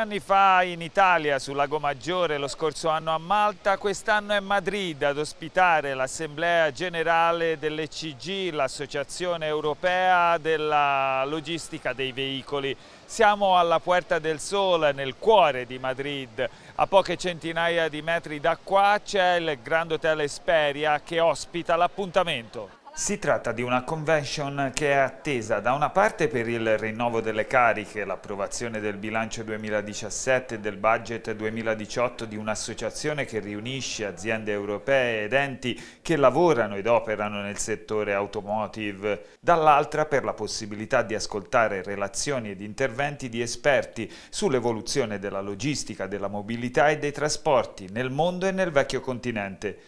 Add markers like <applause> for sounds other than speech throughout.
anni fa in Italia, sul Lago Maggiore, lo scorso anno a Malta, quest'anno è Madrid ad ospitare l'Assemblea Generale dell'ECG, l'Associazione Europea della Logistica dei Veicoli. Siamo alla Puerta del Sole, nel cuore di Madrid. A poche centinaia di metri da qua c'è il Grand Hotel Esperia che ospita l'appuntamento. Si tratta di una convention che è attesa da una parte per il rinnovo delle cariche, l'approvazione del bilancio 2017 e del budget 2018 di un'associazione che riunisce aziende europee ed enti che lavorano ed operano nel settore automotive, dall'altra per la possibilità di ascoltare relazioni ed interventi di esperti sull'evoluzione della logistica, della mobilità e dei trasporti nel mondo e nel vecchio continente.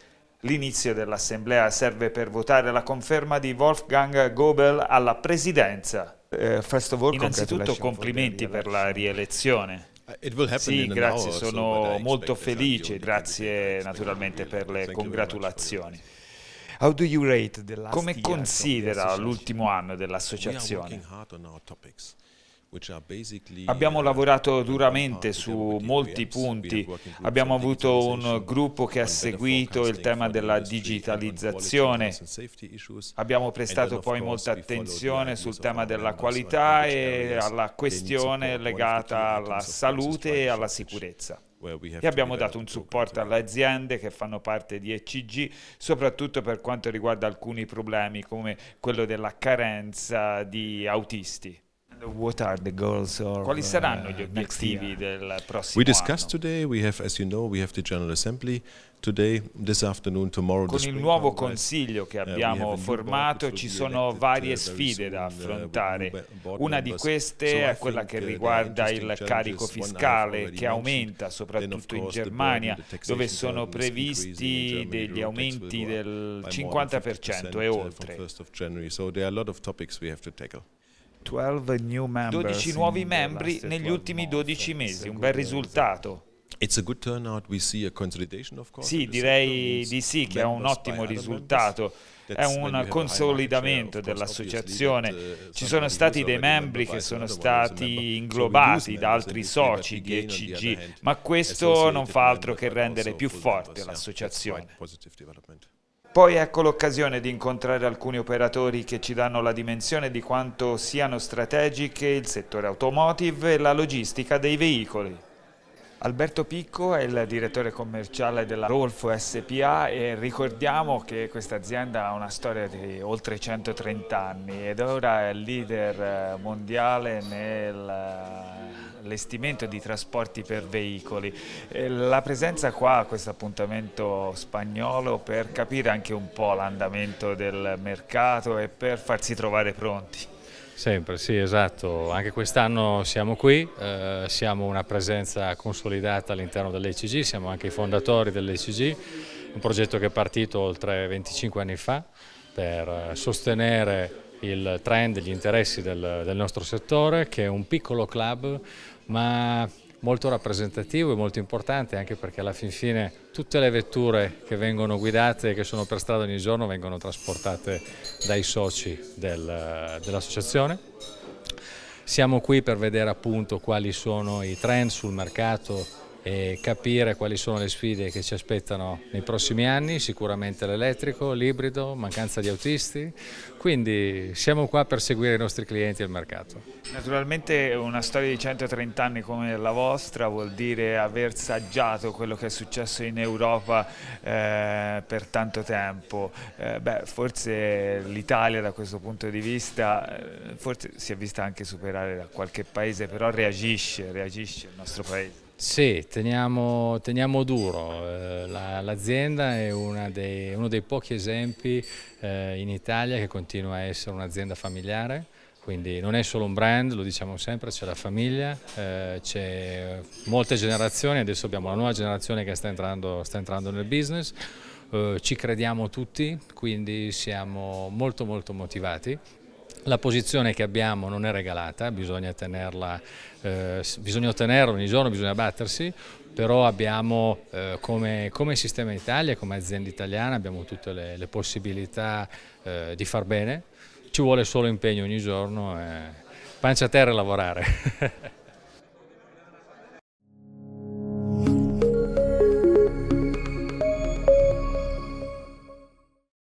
L'inizio dell'assemblea serve per votare la conferma di Wolfgang Goebel alla presidenza. Eh, Innanzitutto complimenti per la rielezione. Uh, sì, grazie, sono molto felice, grazie naturalmente per le congratulazioni. Come considera l'ultimo anno dell'associazione? Abbiamo uh, lavorato uh, duramente uh, su molti punti, abbiamo avuto un gruppo che ha seguito il tema della digitalizzazione, abbiamo prestato poi molta attenzione sul tema della qualità e alla questione legata alla salute e alla sicurezza. E abbiamo dato un supporto alle aziende che fanno parte di ECG, soprattutto per quanto riguarda alcuni problemi come quello della carenza di autisti. Quali saranno gli eh, obiettivi del prossimo anno? Con il nuovo consiglio che uh, abbiamo formato ci sono varie uh, sfide da uh, affrontare. Una di queste è quella che riguarda il carico fiscale che aumenta soprattutto in Germania dove sono previsti degli aumenti del 50% e oltre. 12 nuovi membri negli ultimi 12 mesi, un bel risultato. Sì, direi di sì che è un ottimo risultato. È un consolidamento dell'associazione. Uh, Ci sono stati dei membri che sono stati inglobati da altri soci di ECG, ma questo non fa altro che rendere più forte l'associazione. Poi ecco l'occasione di incontrare alcuni operatori che ci danno la dimensione di quanto siano strategiche il settore automotive e la logistica dei veicoli. Alberto Picco è il direttore commerciale della Rolf SPA e ricordiamo che questa azienda ha una storia di oltre 130 anni ed ora è leader eh, mondiale nel eh, allestimento di trasporti per veicoli. Eh, la presenza qua a questo appuntamento spagnolo per capire anche un po' l'andamento del mercato e per farsi trovare pronti. Sempre, sì esatto, anche quest'anno siamo qui, eh, siamo una presenza consolidata all'interno dell'ECG, siamo anche i fondatori dell'ECG, un progetto che è partito oltre 25 anni fa per eh, sostenere il trend, gli interessi del, del nostro settore che è un piccolo club ma molto rappresentativo e molto importante anche perché alla fin fine tutte le vetture che vengono guidate e che sono per strada ogni giorno vengono trasportate dai soci del, dell'associazione. Siamo qui per vedere appunto quali sono i trend sul mercato e capire quali sono le sfide che ci aspettano nei prossimi anni, sicuramente l'elettrico, l'ibrido, mancanza di autisti, quindi siamo qua per seguire i nostri clienti e il mercato. Naturalmente una storia di 130 anni come la vostra vuol dire aver saggiato quello che è successo in Europa eh, per tanto tempo, eh, beh, forse l'Italia da questo punto di vista eh, forse si è vista anche superare da qualche paese, però reagisce, reagisce il nostro paese. Sì, teniamo, teniamo duro. Eh, l'azienda è dei, uno dei pochi esempi eh, in Italia che continua a essere un'azienda familiare. Quindi non è solo un brand, lo diciamo sempre, c'è la famiglia, eh, c'è molte generazioni, adesso abbiamo la nuova generazione che sta entrando, sta entrando nel business, ci crediamo tutti, quindi siamo molto molto motivati la posizione che abbiamo non è regalata, bisogna, tenerla, eh, bisogna ottenerla ogni giorno, bisogna battersi, però abbiamo eh, come, come, sistema Italia, come azienda italiana, abbiamo tutte le, le possibilità eh, di far bene, ci vuole solo impegno ogni giorno, eh, pancia a terra e lavorare. <laughs>